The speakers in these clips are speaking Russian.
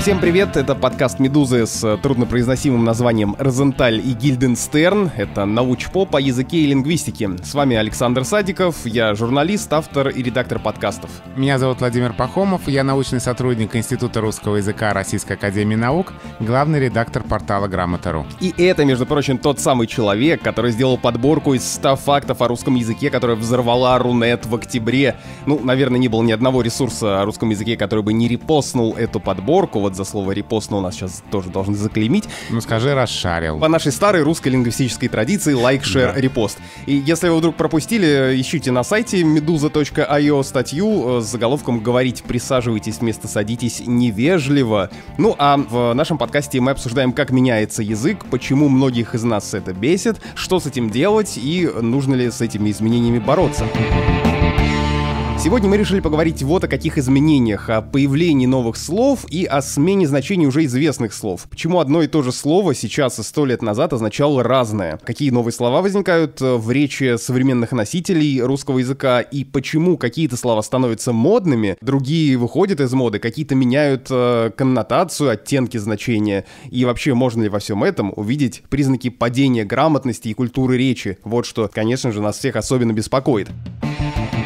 Всем привет, это подкаст «Медузы» с э, труднопроизносимым названием «Розенталь и Гильденстерн». Это научпоп по языке и лингвистике. С вами Александр Садиков, я журналист, автор и редактор подкастов. Меня зовут Владимир Пахомов, я научный сотрудник Института русского языка Российской Академии Наук, главный редактор портала «Грамота.ру». И это, между прочим, тот самый человек, который сделал подборку из 100 фактов о русском языке, которая взорвала Рунет в октябре. Ну, наверное, не было ни одного ресурса о русском языке, который бы не репостнул эту подборку вот за слово репост, но у нас сейчас тоже должны заклеймить. Ну скажи, расшарил. По нашей старой русской лингвистической традиции лайк, шер, да. репост. И если вы вдруг пропустили, ищите на сайте meduza.io статью э, с заголовком «Говорить присаживайтесь вместо садитесь невежливо». Ну а в нашем подкасте мы обсуждаем, как меняется язык, почему многих из нас это бесит, что с этим делать и нужно ли с этими изменениями бороться. Thank you Сегодня мы решили поговорить вот о каких изменениях, о появлении новых слов и о смене значений уже известных слов. Почему одно и то же слово сейчас и сто лет назад означало разное? Какие новые слова возникают э, в речи современных носителей русского языка и почему какие-то слова становятся модными, другие выходят из моды, какие-то меняют э, коннотацию, оттенки значения. И вообще, можно ли во всем этом увидеть признаки падения грамотности и культуры речи? Вот что, конечно же, нас всех особенно беспокоит. Thank you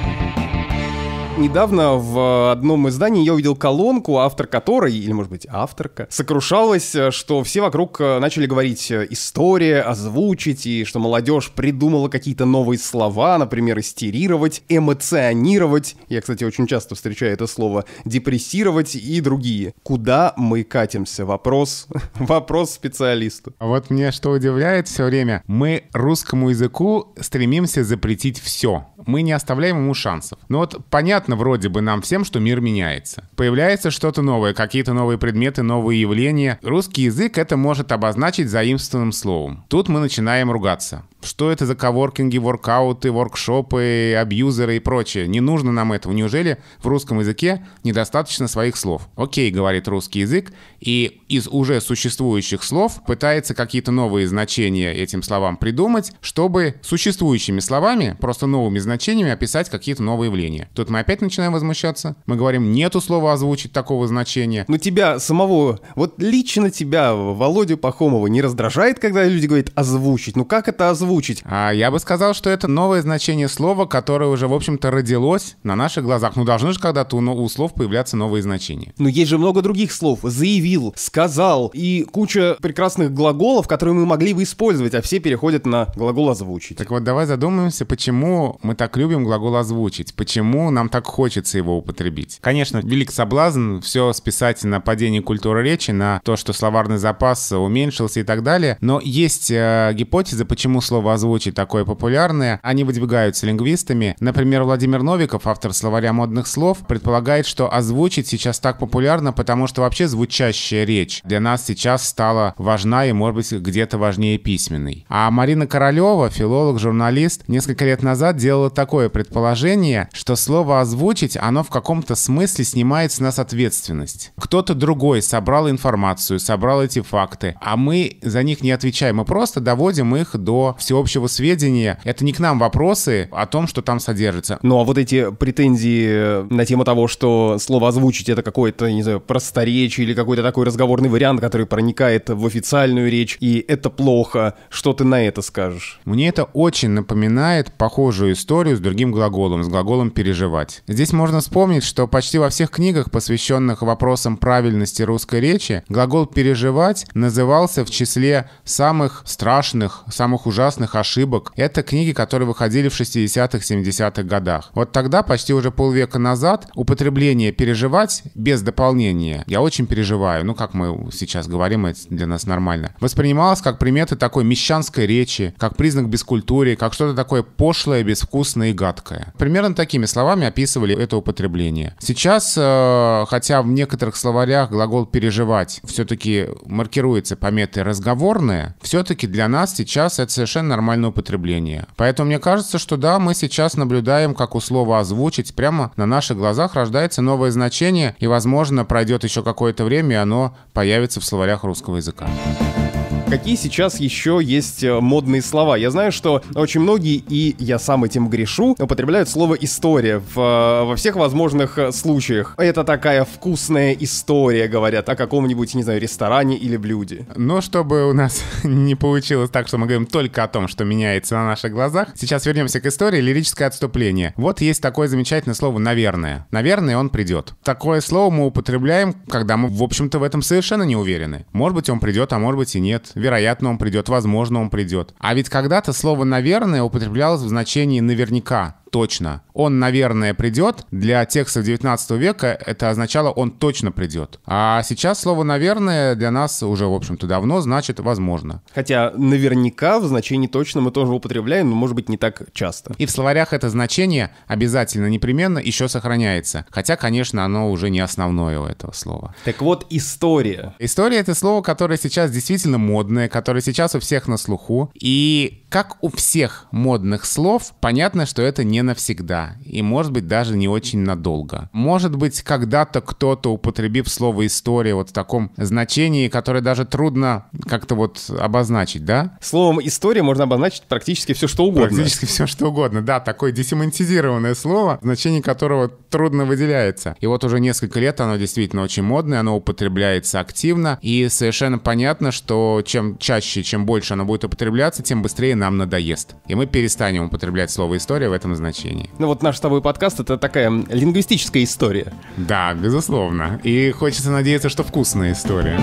Недавно в одном издании я увидел колонку, автор которой, или, может быть, авторка, сокрушалась, э, что все вокруг э, начали говорить э, история, озвучить, и что молодежь придумала какие-то новые слова, например, истерировать, эмоционировать, я, кстати, очень часто встречаю это слово, депрессировать и другие. Куда мы катимся? Вопрос, вопрос специалисту. А вот мне что удивляет все время, мы русскому языку стремимся запретить все. Мы не оставляем ему шансов. Ну вот понятно, понятно вроде бы нам всем, что мир меняется. Появляется что-то новое, какие-то новые предметы, новые явления. Русский язык это может обозначить заимствованным словом. Тут мы начинаем ругаться. Что это за коворкинги, воркауты, воркшопы, абьюзеры и прочее? Не нужно нам этого. Неужели в русском языке недостаточно своих слов? Окей, говорит русский язык, и из уже существующих слов пытается какие-то новые значения этим словам придумать, чтобы существующими словами, просто новыми значениями описать какие-то новые явления. Тут мы опять начинаем возмущаться. Мы говорим, нету слова озвучить такого значения. Но тебя самого, вот лично тебя, Володю Пахомова, не раздражает, когда люди говорят озвучить? Ну как это озвучить? озвучить. А я бы сказал, что это новое значение слова, которое уже, в общем-то, родилось на наших глазах. Ну, должны же когда-то у, у слов появляться новые значения. Но есть же много других слов. Заявил, сказал и куча прекрасных глаголов, которые мы могли бы использовать, а все переходят на глагол озвучить. Так вот, давай задумаемся, почему мы так любим глагол озвучить, почему нам так хочется его употребить. Конечно, велик соблазн все списать на падение культуры речи, на то, что словарный запас уменьшился и так далее, но есть э, гипотеза, почему слово чтобы озвучить такое популярное, они выдвигаются лингвистами. Например, Владимир Новиков, автор словаря модных слов, предполагает, что озвучить сейчас так популярно, потому что вообще звучащая речь для нас сейчас стала важна и, может быть, где-то важнее письменной. А Марина Королева, филолог, журналист, несколько лет назад делала такое предположение, что слово «озвучить», оно в каком-то смысле снимает с нас ответственность. Кто-то другой собрал информацию, собрал эти факты, а мы за них не отвечаем, мы просто доводим их до всего всеобщего сведения. Это не к нам вопросы о том, что там содержится. Ну а вот эти претензии э, на тему того, что слово озвучить это какое-то, не знаю, просторечие или какой-то такой разговорный вариант, который проникает в официальную речь, и это плохо, что ты на это скажешь? Мне это очень напоминает похожую историю с другим глаголом, с глаголом «переживать». Здесь можно вспомнить, что почти во всех книгах, посвященных вопросам правильности русской речи, глагол «переживать» назывался в числе самых страшных, самых ужасных ужасных ошибок. Это книги, которые выходили в 60-х, 70-х годах. Вот тогда, почти уже полвека назад, употребление «переживать» без дополнения «я очень переживаю», ну, как мы сейчас говорим, это для нас нормально, воспринималось как приметы такой мещанской речи, как признак бескультуры, как что-то такое пошлое, безвкусное и гадкое. Примерно такими словами описывали это употребление. Сейчас, э, хотя в некоторых словарях глагол «переживать» все-таки маркируется пометой «разговорное», все-таки для нас сейчас это совершенно нормальное употребление. Поэтому мне кажется, что да, мы сейчас наблюдаем, как у слова «озвучить» прямо на наших глазах рождается новое значение, и, возможно, пройдет еще какое-то время, и оно появится в словарях русского языка. Какие сейчас еще есть э, модные слова? Я знаю, что очень многие, и я сам этим грешу, употребляют слово «история» в, э, во всех возможных э, случаях. Это такая вкусная история, говорят, о каком-нибудь, не знаю, ресторане или блюде. Но чтобы у нас не получилось так, что мы говорим только о том, что меняется на наших глазах, сейчас вернемся к истории «Лирическое отступление». Вот есть такое замечательное слово «наверное». «Наверное, он придет». Такое слово мы употребляем, когда мы, в общем-то, в этом совершенно не уверены. Может быть, он придет, а может быть и нет вероятно, он придет, возможно, он придет. А ведь когда-то слово «наверное» употреблялось в значении «наверняка» точно. Он, наверное, придет. Для текста 19 века это означало «он точно придет». А сейчас слово «наверное» для нас уже, в общем-то, давно значит «возможно». Хотя наверняка в значении «точно» мы тоже употребляем, но, может быть, не так часто. И в словарях это значение обязательно, непременно еще сохраняется. Хотя, конечно, оно уже не основное у этого слова. Так вот, история. История — это слово, которое сейчас действительно модное, которое сейчас у всех на слуху. И как у всех модных слов, понятно, что это не навсегда и, может быть, даже не очень надолго. Может быть, когда-то кто-то, употребив слово «история» вот в таком значении, которое даже трудно как-то вот обозначить, да? Словом «история» можно обозначить практически все, что угодно. Практически все, что угодно, да, такое десемантизированное слово, значение которого трудно выделяется. И вот уже несколько лет оно действительно очень модное, оно употребляется активно, и совершенно понятно, что чем чаще, чем больше оно будет употребляться, тем быстрее нам надоест. И мы перестанем употреблять слово «история» в этом значении. Ну вот наш с тобой подкаст — это такая лингвистическая история. Да, безусловно. И хочется надеяться, что вкусная история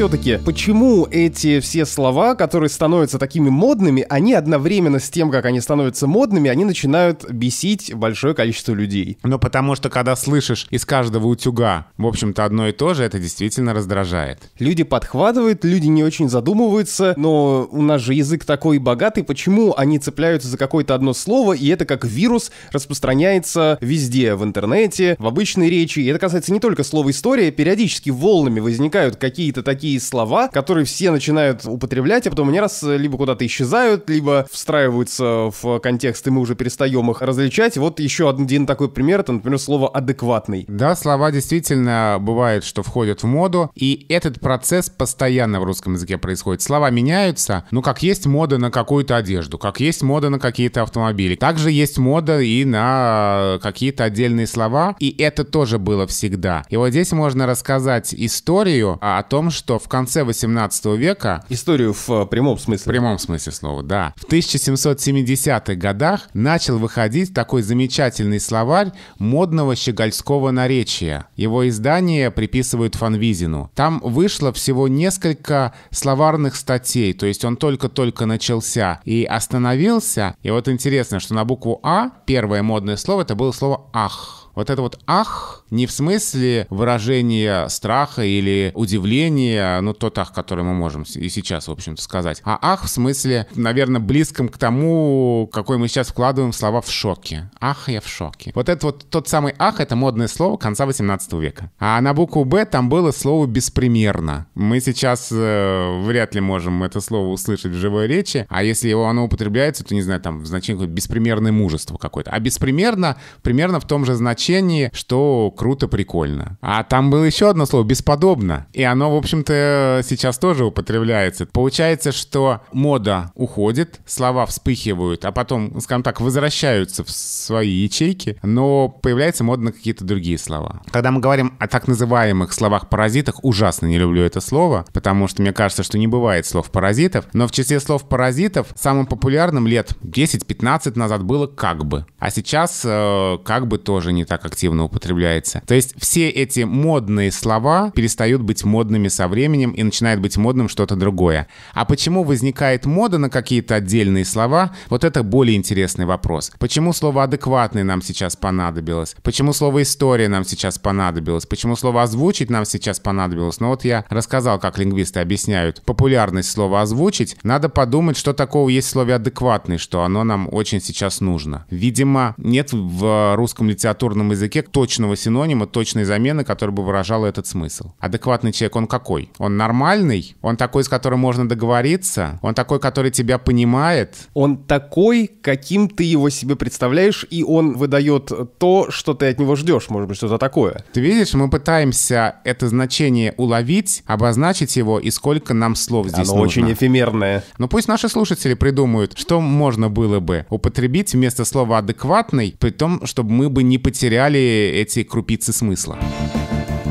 все-таки, почему эти все слова, которые становятся такими модными, они одновременно с тем, как они становятся модными, они начинают бесить большое количество людей? Ну, потому что, когда слышишь из каждого утюга, в общем-то, одно и то же, это действительно раздражает. Люди подхватывают, люди не очень задумываются, но у нас же язык такой богатый, почему они цепляются за какое-то одно слово, и это как вирус распространяется везде, в интернете, в обычной речи. И это касается не только слова «история», периодически волнами возникают какие-то такие такие слова, которые все начинают употреблять, а потом они раз э, либо куда-то исчезают, либо встраиваются в контекст, и мы уже перестаем их различать. Вот еще один такой пример, это, например, слово «адекватный». Да, слова действительно бывает, что входят в моду, и этот процесс постоянно в русском языке происходит. Слова меняются, ну, как есть мода на какую-то одежду, как есть мода на какие-то автомобили. Также есть мода и на какие-то отдельные слова, и это тоже было всегда. И вот здесь можно рассказать историю о том, что в конце 18 века... Историю в э, прямом смысле. В прямом смысле слова, да. В 1770-х годах начал выходить такой замечательный словарь модного щегольского наречия. Его издание приписывают Фанвизину. Там вышло всего несколько словарных статей, то есть он только-только начался и остановился. И вот интересно, что на букву «А» первое модное слово — это было слово «ах». Вот это вот «ах» не в смысле выражения страха или удивления, ну, тот «ах», который мы можем и сейчас, в общем-то, сказать, а «ах» в смысле, наверное, близком к тому, какой мы сейчас вкладываем слова «в шоке». «Ах, я в шоке». Вот это вот тот самый «ах» — это модное слово конца 18 века. А на букву «б» там было слово «беспримерно». Мы сейчас э, вряд ли можем это слово услышать в живой речи, а если его оно употребляется, то, не знаю, там, в значении какое-то беспримерное мужество какое-то. А беспримерно примерно в том же значении значении, что круто, прикольно. А там было еще одно слово «бесподобно», и оно, в общем-то, сейчас тоже употребляется. Получается, что мода уходит, слова вспыхивают, а потом, скажем так, возвращаются в свои ячейки, но появляется мода на какие-то другие слова. Когда мы говорим о так называемых словах-паразитах, ужасно не люблю это слово, потому что мне кажется, что не бывает слов-паразитов, но в числе слов-паразитов самым популярным лет 10-15 назад было «как бы», а сейчас э, «как бы» тоже не так активно употребляется. То есть все эти модные слова перестают быть модными со временем и начинает быть модным что-то другое. А почему возникает мода на какие-то отдельные слова? Вот это более интересный вопрос. Почему слово «адекватный» нам сейчас понадобилось? Почему слово «история» нам сейчас понадобилось? Почему слово «озвучить» нам сейчас понадобилось? Ну вот я рассказал, как лингвисты объясняют популярность слова «озвучить». Надо подумать, что такого есть в слове «адекватный», что оно нам очень сейчас нужно. Видимо, нет в русском литературном литературном языке точного синонима, точной замены, которая бы выражала этот смысл. Адекватный человек, он какой? Он нормальный? Он такой, с которым можно договориться? Он такой, который тебя понимает? Он такой, каким ты его себе представляешь, и он выдает то, что ты от него ждешь, может быть, что-то такое. Ты видишь, мы пытаемся это значение уловить, обозначить его, и сколько нам слов здесь Оно нужно. очень эфемерное. Но ну, пусть наши слушатели придумают, что можно было бы употребить вместо слова «адекватный», при том, чтобы мы бы не потеряли потеряли эти крупицы смысла.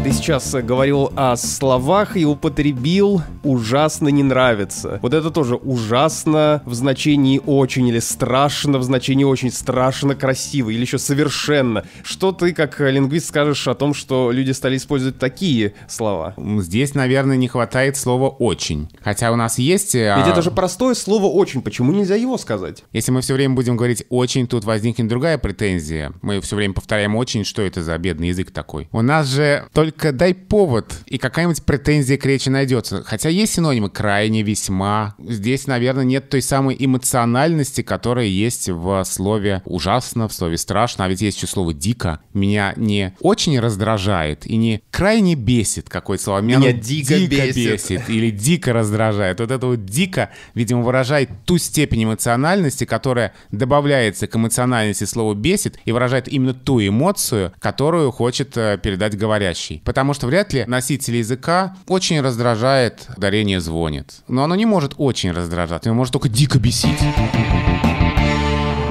Ты сейчас э, говорил о словах и употребил «ужасно не нравится». Вот это тоже «ужасно» в значении «очень» или «страшно» в значении «очень», «страшно красиво» или еще «совершенно». Что ты, как лингвист, скажешь о том, что люди стали использовать такие слова? Здесь, наверное, не хватает слова «очень». Хотя у нас есть... Э, Ведь а, это же простое слово «очень». Почему нельзя его сказать? Если мы все время будем говорить «очень», тут возникнет другая претензия. Мы все время повторяем «очень», что это за бедный язык такой. У нас же только только дай повод, и какая-нибудь претензия к речи найдется. Хотя есть синонимы крайне, весьма. Здесь, наверное, нет той самой эмоциональности, которая есть в слове ужасно, в слове страшно. А ведь есть еще слово дико. Меня не очень раздражает и не крайне бесит какое-то слово. Меня, Меня дико, дико бесит. бесит. Или дико раздражает. Вот это вот дико, видимо, выражает ту степень эмоциональности, которая добавляется к эмоциональности слова бесит и выражает именно ту эмоцию, которую хочет э, передать говорящий. Потому что вряд ли носитель языка очень раздражает ударение звонит. Но оно не может очень раздражать, оно может только дико бесить.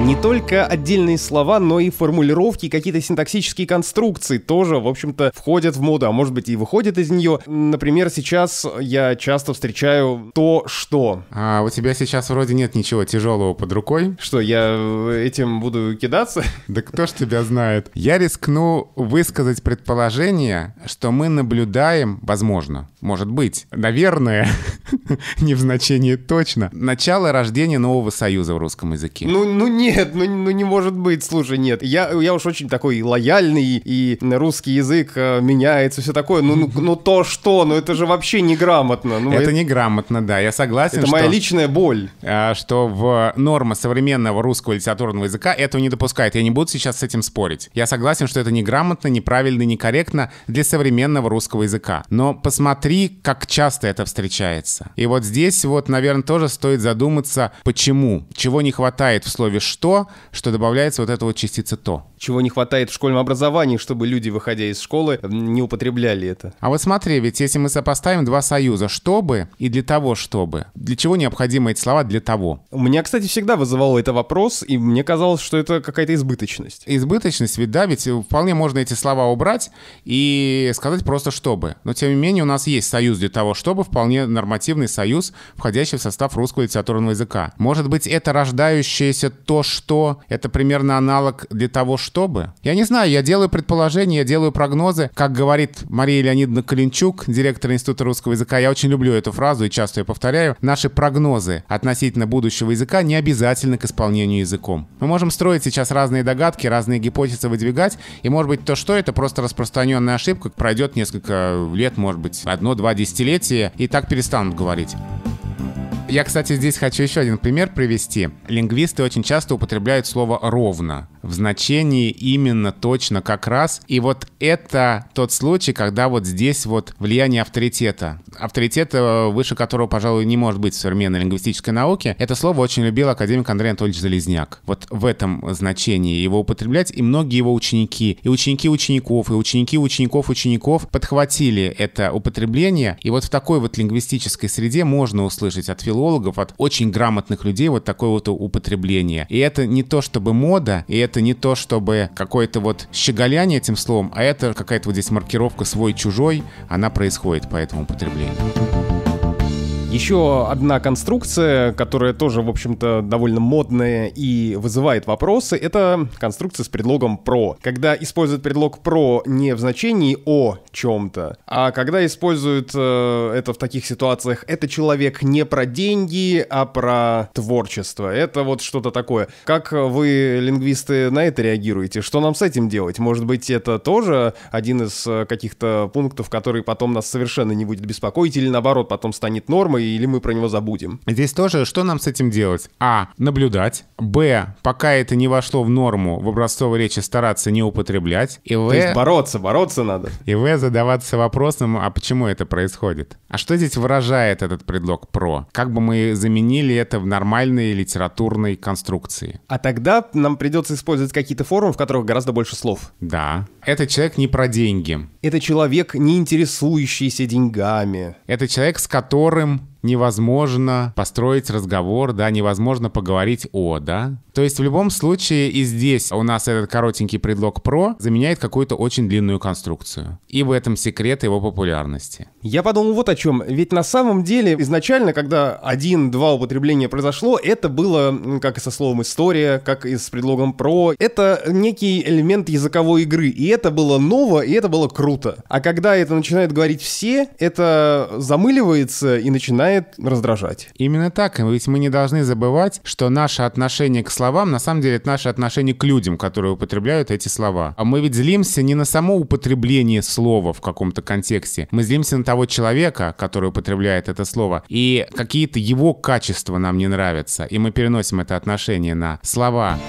Не только отдельные слова, но и формулировки, какие-то синтаксические конструкции тоже, в общем-то, входят в моду, а может быть и выходят из нее. Например, сейчас я часто встречаю то, что. А у тебя сейчас вроде нет ничего тяжелого под рукой. Что, я э, этим буду кидаться? Да кто ж тебя знает. Я рискну высказать предположение, что мы наблюдаем, возможно, может быть, наверное, не в значении точно, начало рождения нового союза в русском языке. Ну, ну не нет, ну, ну не может быть, слушай, нет. Я, я уж очень такой лояльный, и русский язык э, меняется, все такое. Ну, ну, ну то что, ну это же вообще неграмотно. Ну, это, это неграмотно, да, я согласен. Это что, моя личная боль. Э, что в норма современного русского литературного языка этого не допускает. Я не буду сейчас с этим спорить. Я согласен, что это неграмотно, неправильно, некорректно для современного русского языка. Но посмотри, как часто это встречается. И вот здесь вот, наверное, тоже стоит задуматься, почему, чего не хватает в слове «что», что, что добавляется вот эта вот частица то. Чего не хватает в школьном образовании, чтобы люди, выходя из школы, не употребляли это. А вот смотри, ведь если мы сопоставим два союза «чтобы» и «для того, чтобы», для чего необходимы эти слова «для того»? У меня, кстати, всегда вызывало это вопрос, и мне казалось, что это какая-то избыточность. Избыточность, ведь да, ведь вполне можно эти слова убрать и сказать просто «чтобы». Но, тем не менее, у нас есть союз для того, чтобы, вполне нормативный союз, входящий в состав русского литературного языка. Может быть, это рождающееся то, что это примерно аналог для того, чтобы? Я не знаю, я делаю предположения, я делаю прогнозы. Как говорит Мария Леонидовна Калинчук, директор Института русского языка, я очень люблю эту фразу и часто ее повторяю. Наши прогнозы относительно будущего языка не обязательны к исполнению языком. Мы можем строить сейчас разные догадки, разные гипотезы выдвигать, и может быть то, что это просто распространенная ошибка, пройдет несколько лет, может быть, одно-два десятилетия, и так перестанут говорить. Я, кстати, здесь хочу еще один пример привести. Лингвисты очень часто употребляют слово «ровно» в значении именно точно как раз. И вот это тот случай, когда вот здесь вот влияние авторитета. Авторитета, э, выше которого, пожалуй, не может быть в современной лингвистической науке. Это слово очень любил академик Андрей Анатольевич Залезняк. Вот в этом значении его употреблять. И многие его ученики, и ученики учеников, и ученики учеников учеников подхватили это употребление. И вот в такой вот лингвистической среде можно услышать от филологов, от очень грамотных людей вот такое вот употребление. И это не то чтобы мода, и это это не то, чтобы какое-то вот щеголяние этим словом, а это какая-то вот здесь маркировка свой-чужой, она происходит по этому употреблению. Еще одна конструкция, которая тоже, в общем-то, довольно модная и вызывает вопросы, это конструкция с предлогом «про». Когда используют предлог «про» не в значении «о чем-то», а когда используют э, это в таких ситуациях «это человек не про деньги, а про творчество». Это вот что-то такое. Как вы, лингвисты, на это реагируете? Что нам с этим делать? Может быть, это тоже один из э, каких-то пунктов, который потом нас совершенно не будет беспокоить, или наоборот, потом станет нормой, или мы про него забудем. Здесь тоже, что нам с этим делать? А. Наблюдать. Б. Пока это не вошло в норму, в образцовой речи стараться не употреблять. И В. То есть бороться, бороться надо. И В. Задаваться вопросом, а почему это происходит? А что здесь выражает этот предлог «про»? Как бы мы заменили это в нормальной литературной конструкции? А тогда нам придется использовать какие-то формы, в которых гораздо больше слов. Да. Это человек не про деньги. Это человек, не интересующийся деньгами. Это человек, с которым невозможно построить разговор, да, невозможно поговорить о, да, то есть в любом случае и здесь у нас этот коротенький предлог «про» заменяет какую-то очень длинную конструкцию. И в этом секрет его популярности. Я подумал вот о чем. Ведь на самом деле изначально, когда один-два употребления произошло, это было, как и со словом «история», как и с предлогом «про». Это некий элемент языковой игры. И это было ново, и это было круто. А когда это начинает говорить все, это замыливается и начинает раздражать. Именно так. Ведь мы не должны забывать, что наше отношение к словам словам, на самом деле это наше отношение к людям, которые употребляют эти слова. А мы ведь злимся не на само употребление слова в каком-то контексте. Мы злимся на того человека, который употребляет это слово, и какие-то его качества нам не нравятся, и мы переносим это отношение на слова. Слова.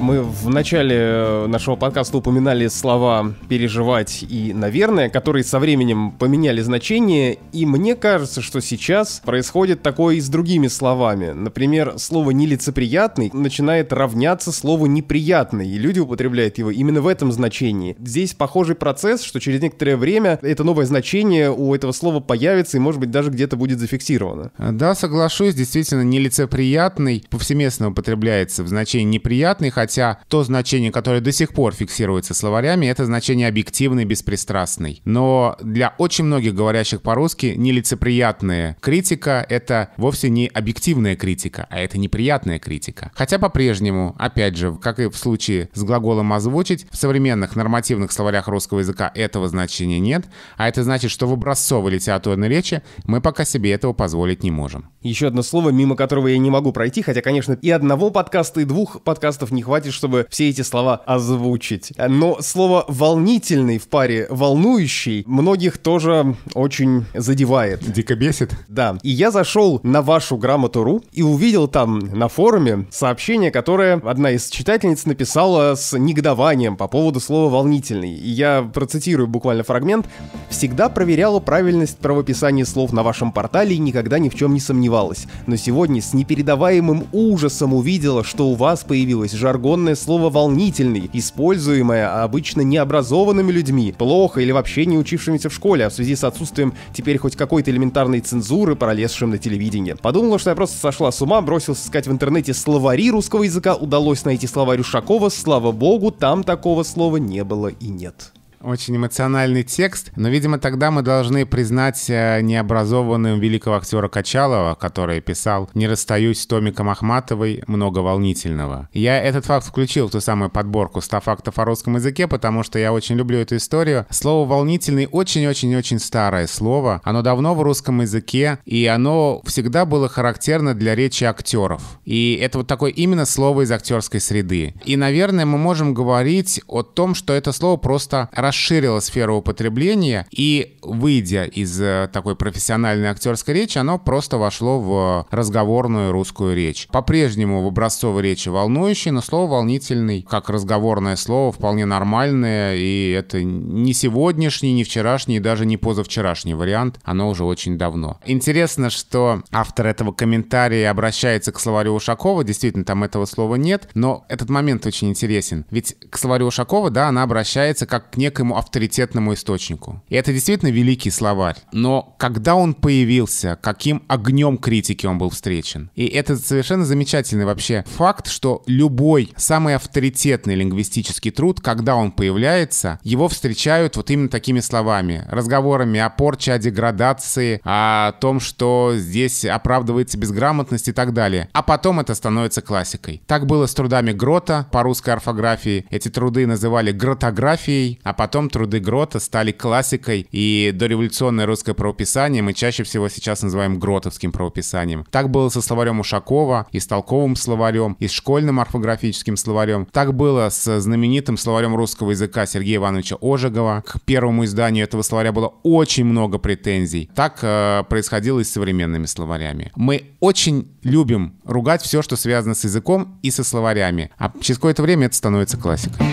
Мы в начале э, нашего подкаста упоминали слова «переживать» и «наверное», которые со временем поменяли значение, и мне кажется, что сейчас происходит такое и с другими словами. Например, слово «нелицеприятный» начинает равняться слову «неприятный», и люди употребляют его именно в этом значении. Здесь похожий процесс, что через некоторое время это новое значение у этого слова появится и, может быть, даже где-то будет зафиксировано. Э, да, соглашусь, действительно, «нелицеприятный» повсеместно употребляется в значении «неприятный», хотя хотя то значение, которое до сих пор фиксируется словарями, это значение объективный, беспристрастный. Но для очень многих говорящих по-русски нелицеприятная критика — это вовсе не объективная критика, а это неприятная критика. Хотя по-прежнему, опять же, как и в случае с глаголом «озвучить», в современных нормативных словарях русского языка этого значения нет, а это значит, что в образцовой литературной речи мы пока себе этого позволить не можем. Еще одно слово, мимо которого я не могу пройти, хотя, конечно, и одного подкаста, и двух подкастов не хватит, хватит, чтобы все эти слова озвучить. Но слово «волнительный» в паре «волнующий» многих тоже очень задевает. Дико бесит. Да. И я зашел на вашу грамоту.ру и увидел там на форуме сообщение, которое одна из читательниц написала с негодованием по поводу слова «волнительный». И я процитирую буквально фрагмент. «Всегда проверяла правильность правописания слов на вашем портале и никогда ни в чем не сомневалась. Но сегодня с непередаваемым ужасом увидела, что у вас появилась жаргон исконное слово «волнительный», используемое обычно необразованными людьми, плохо или вообще не учившимися в школе, а в связи с отсутствием теперь хоть какой-то элементарной цензуры, пролезшим на телевидении. Подумала, что я просто сошла с ума, бросился искать в интернете словари русского языка, удалось найти словарь Ушакова, слава богу, там такого слова не было и нет очень эмоциональный текст, но, видимо, тогда мы должны признать э, необразованным великого актера Качалова, который писал «Не расстаюсь с Томиком Ахматовой, много волнительного». Я этот факт включил в ту самую подборку 100 фактов о русском языке, потому что я очень люблю эту историю. Слово «волнительный» очень-очень-очень старое слово. Оно давно в русском языке, и оно всегда было характерно для речи актеров. И это вот такое именно слово из актерской среды. И, наверное, мы можем говорить о том, что это слово просто расширило сферу употребления, и, выйдя из э, такой профессиональной актерской речи, оно просто вошло в э, разговорную русскую речь. По-прежнему в образцовой речи волнующий, но слово волнительный, как разговорное слово, вполне нормальное, и это не сегодняшний, не вчерашний, и даже не позавчерашний вариант, оно уже очень давно. Интересно, что автор этого комментария обращается к словарю Ушакова, действительно, там этого слова нет, но этот момент очень интересен. Ведь к словарю Ушакова, да, она обращается как к некой некому авторитетному источнику. И это действительно великий словарь. Но когда он появился, каким огнем критики он был встречен? И это совершенно замечательный вообще факт, что любой самый авторитетный лингвистический труд, когда он появляется, его встречают вот именно такими словами. Разговорами о порче, о деградации, о том, что здесь оправдывается безграмотность и так далее. А потом это становится классикой. Так было с трудами Грота по русской орфографии. Эти труды называли гротографией, а потом Потом труды Грота стали классикой, и дореволюционное русское правописание мы чаще всего сейчас называем гротовским правописанием. Так было со словарем Ушакова, и с толковым словарем, и с школьным орфографическим словарем. Так было с знаменитым словарем русского языка Сергея Ивановича Ожегова. К первому изданию этого словаря было очень много претензий. Так э, происходило и с современными словарями. Мы очень любим ругать все, что связано с языком и со словарями, а через какое-то время это становится классикой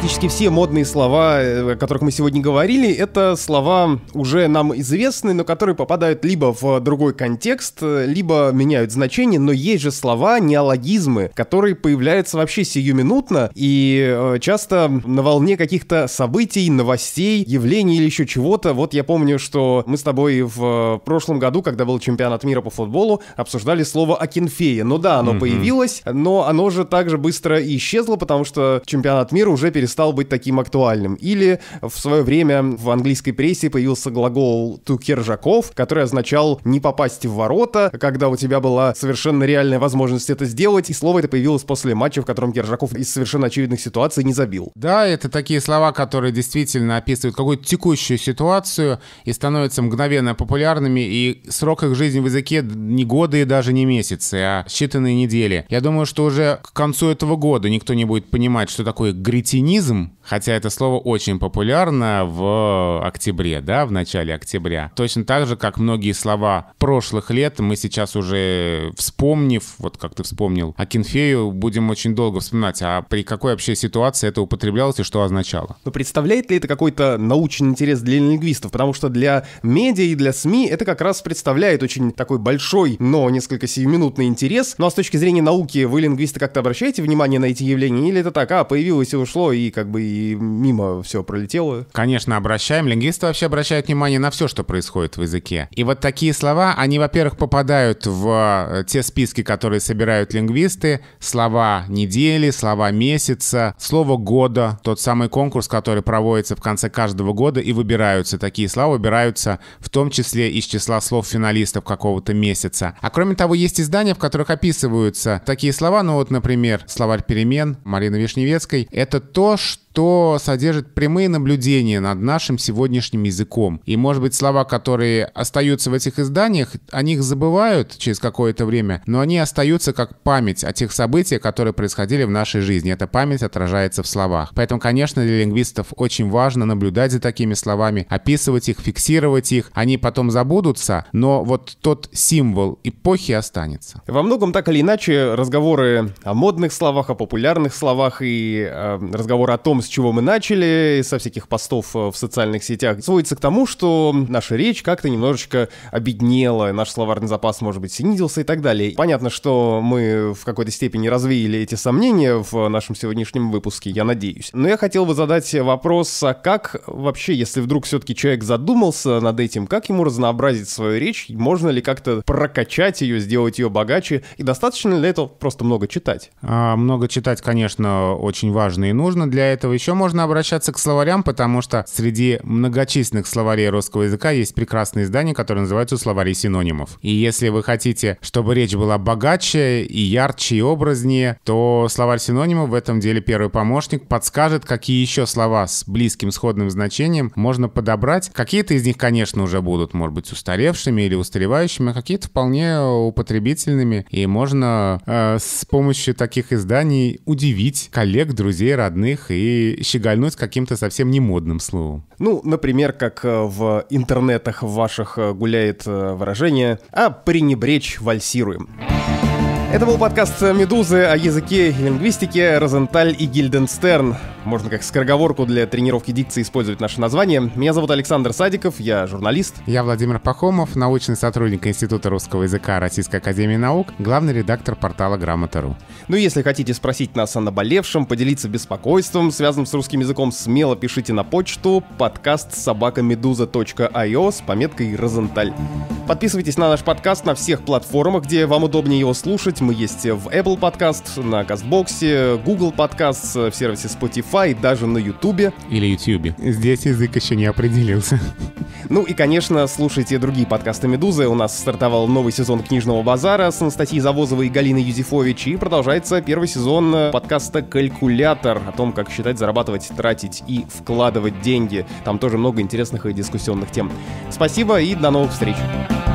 практически все модные слова, э, о которых мы сегодня говорили, это слова уже нам известные, но которые попадают либо в другой контекст, э, либо меняют значение, но есть же слова, неологизмы, которые появляются вообще сиюминутно и э, часто на волне каких-то событий, новостей, явлений или еще чего-то. Вот я помню, что мы с тобой в прошлом году, когда был чемпионат мира по футболу, обсуждали слово «акинфея». Ну да, оно mm-hmm. появилось, но оно же также быстро исчезло, потому что чемпионат мира уже перестал перестал быть таким актуальным. Или в свое время в английской прессе появился глагол «to кержаков», который означал «не попасть в ворота», когда у тебя была совершенно реальная возможность это сделать, и слово это появилось после матча, в котором Кержаков из совершенно очевидных ситуаций не забил. Да, это такие слова, которые действительно описывают какую-то текущую ситуацию и становятся мгновенно популярными, и срок их жизни в языке не годы и даже не месяцы, а считанные недели. Я думаю, что уже к концу этого года никто не будет понимать, что такое гретинизм, феминизм, хотя это слово очень популярно в октябре, да, в начале октября. Точно так же, как многие слова прошлых лет, мы сейчас уже вспомнив, вот как ты вспомнил, кинфею будем очень долго вспоминать, а при какой вообще ситуации это употреблялось и что означало. Но представляет ли это какой-то научный интерес для лингвистов? Потому что для медиа и для СМИ это как раз представляет очень такой большой, но несколько сиюминутный интерес. Ну а с точки зрения науки вы, лингвисты, как-то обращаете внимание на эти явления? Или это так, а, появилось и ушло, и как бы и мимо все пролетело. Конечно, обращаем. Лингвисты вообще обращают внимание на все, что происходит в языке. И вот такие слова, они, во-первых, попадают в э, те списки, которые собирают лингвисты. Слова недели, слова месяца, слово года. Тот самый конкурс, который проводится в конце каждого года и выбираются. Такие слова выбираются в том числе из числа слов финалистов какого-то месяца. А кроме того, есть издания, в которых описываются такие слова. Ну вот, например, словарь перемен Марины Вишневецкой. Это то, что что содержит прямые наблюдения над нашим сегодняшним языком. И, может быть, слова, которые остаются в этих изданиях, о них забывают через какое-то время, но они остаются как память о тех событиях, которые происходили в нашей жизни. Эта память отражается в словах. Поэтому, конечно, для лингвистов очень важно наблюдать за такими словами, описывать их, фиксировать их. Они потом забудутся, но вот тот символ эпохи останется. Во многом так или иначе разговоры о модных словах, о популярных словах и э, разговоры о том, с чего мы начали, со всяких постов э, в социальных сетях, сводится к тому, что наша речь как-то немножечко обеднела, наш словарный запас, может быть, снизился и так далее. Понятно, что мы в какой-то степени развеяли эти сомнения в нашем сегодняшнем выпуске, я надеюсь. Но я хотел бы задать вопрос, а как вообще, если вдруг все-таки человек задумался над этим, как ему разнообразить свою речь, можно ли как-то прокачать ее, сделать ее богаче, и достаточно ли для этого просто много читать? А, много читать, конечно, очень важно и нужно для этого этого еще можно обращаться к словарям, потому что среди многочисленных словарей русского языка есть прекрасные издания, которые называются словари синонимов. И если вы хотите, чтобы речь была богаче и ярче и образнее, то словарь синонимов в этом деле первый помощник подскажет, какие еще слова с близким сходным значением можно подобрать. Какие-то из них, конечно, уже будут, может быть, устаревшими или устаревающими, а какие-то вполне употребительными. И можно э, с помощью таких изданий удивить коллег, друзей, родных и и щегольнуть каким-то совсем не модным словом. Ну, например, как э, в интернетах ваших э, гуляет э, выражение «а пренебречь вальсируем». Это был подкаст «Медузы» о языке и лингвистике Розенталь и Гильденстерн. Можно как скороговорку для тренировки дикции использовать наше название. Меня зовут Александр Садиков, я журналист. Я Владимир Пахомов, научный сотрудник Института русского языка Российской Академии Наук, главный редактор портала Грамота.ру. Ну и если хотите спросить нас о наболевшем, поделиться беспокойством, связанным с русским языком, смело пишите на почту подкаст собакамедуза.io с пометкой «Розенталь». Подписывайтесь на наш подкаст на всех платформах, где вам удобнее его слушать. Мы есть в Apple Podcast, на CastBox, Google Podcast, в сервисе Spotify Spotify, даже на YouTube. Или YouTube. Здесь язык еще не определился. Ну и, конечно, слушайте другие подкасты «Медузы». У нас стартовал новый сезон «Книжного базара» с Анастасией Завозовой и Галиной Юзефович. И продолжается первый сезон э, подкаста «Калькулятор» о том, как считать, зарабатывать, тратить и вкладывать деньги. Там тоже много интересных и дискуссионных тем. Спасибо и до новых встреч. Thank you